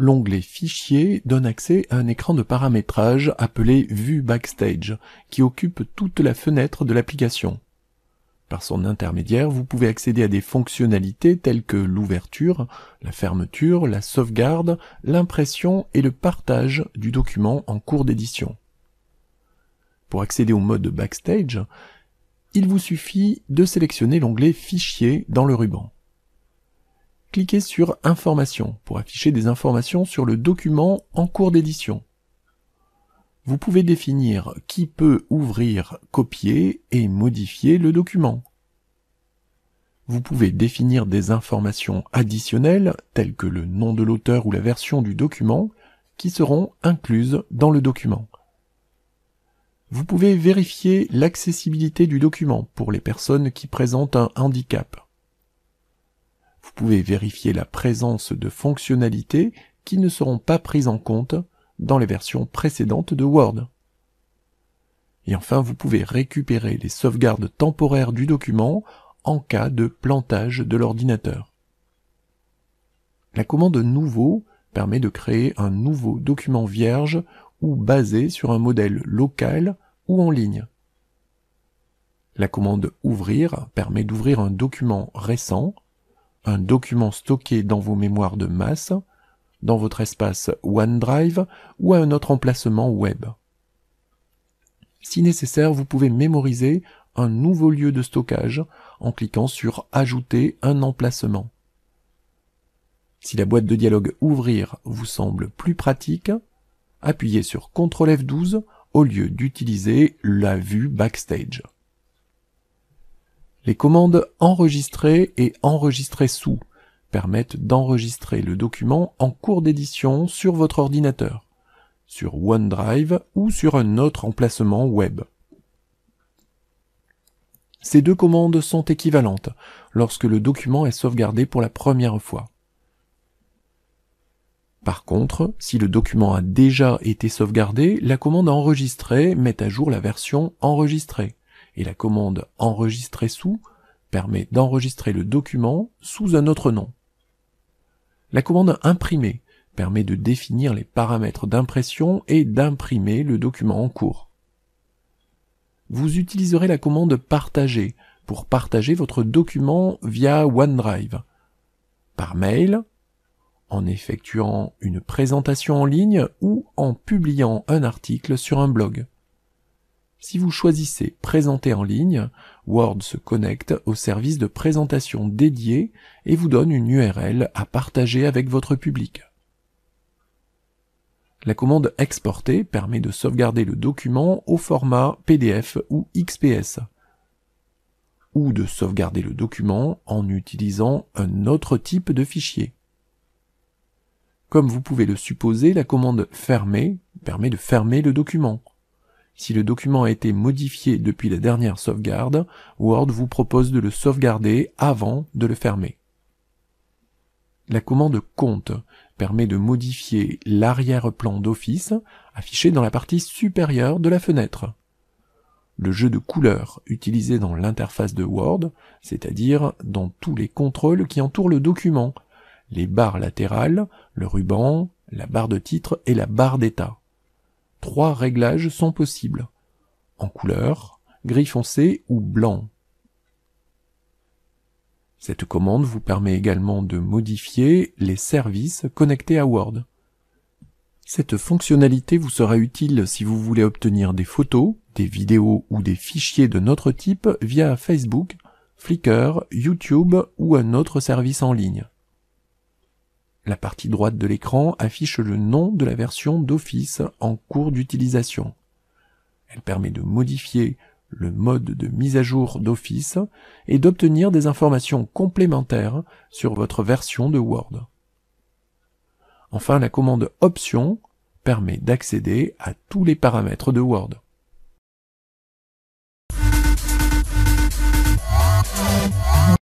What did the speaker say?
l'onglet Fichier donne accès à un écran de paramétrage appelé Vue Backstage, qui occupe toute la fenêtre de l'application. Par son intermédiaire, vous pouvez accéder à des fonctionnalités telles que l'ouverture, la fermeture, la sauvegarde, l'impression et le partage du document en cours d'édition. Pour accéder au mode Backstage, il vous suffit de sélectionner l'onglet Fichier dans le ruban cliquez sur Informations pour afficher des informations sur le document en cours d'édition. Vous pouvez définir qui peut ouvrir, copier et modifier le document. Vous pouvez définir des informations additionnelles telles que le nom de l'auteur ou la version du document qui seront incluses dans le document. Vous pouvez vérifier l'accessibilité du document pour les personnes qui présentent un handicap vous pouvez vérifier la présence de fonctionnalités qui ne seront pas prises en compte dans les versions précédentes de Word. Et enfin, vous pouvez récupérer les sauvegardes temporaires du document en cas de plantage de l'ordinateur. La commande Nouveau permet de créer un nouveau document vierge ou basé sur un modèle local ou en ligne. La commande Ouvrir permet d'ouvrir un document récent un document stocké dans vos mémoires de masse, dans votre espace OneDrive ou à un autre emplacement web. Si nécessaire, vous pouvez mémoriser un nouveau lieu de stockage en cliquant sur Ajouter un emplacement. Si la boîte de dialogue Ouvrir vous semble plus pratique, appuyez sur CTRL F12 au lieu d'utiliser la vue Backstage. Les commandes enregistrer et enregistrer sous permettent d'enregistrer le document en cours d'édition sur votre ordinateur, sur OneDrive ou sur un autre emplacement web. Ces deux commandes sont équivalentes lorsque le document est sauvegardé pour la première fois. Par contre, si le document a déjà été sauvegardé, la commande enregistrer met à jour la version enregistrée et la commande enregistrer sous permet d'enregistrer le document sous un autre nom. La commande imprimer permet de définir les paramètres d'impression et d'imprimer le document en cours. Vous utiliserez la commande partager pour partager votre document via OneDrive, par mail, en effectuant une présentation en ligne ou en publiant un article sur un blog. Si vous choisissez Présenter en ligne, Word se connecte au service de présentation dédié et vous donne une URL à partager avec votre public. La commande Exporter permet de sauvegarder le document au format PDF ou XPS, ou de sauvegarder le document en utilisant un autre type de fichier. Comme vous pouvez le supposer, la commande Fermer permet de fermer le document si le document a été modifié depuis la dernière sauvegarde, Word vous propose de le sauvegarder avant de le fermer. La commande compte permet de modifier l'arrière-plan d'office affiché dans la partie supérieure de la fenêtre. Le jeu de couleurs utilisé dans l'interface de Word, c'est-à-dire dans tous les contrôles qui entourent le document, les barres latérales, le ruban, la barre de titre et la barre d'état trois réglages sont possibles. En couleur, gris foncé ou blanc. Cette commande vous permet également de modifier les services connectés à Word. Cette fonctionnalité vous sera utile si vous voulez obtenir des photos, des vidéos ou des fichiers de notre type via Facebook, Flickr, YouTube ou un autre service en ligne. La partie droite de l'écran affiche le nom de la version d'Office en cours d'utilisation. Elle permet de modifier le mode de mise à jour d'Office et d'obtenir des informations complémentaires sur votre version de Word. Enfin, la commande Options permet d'accéder à tous les paramètres de Word.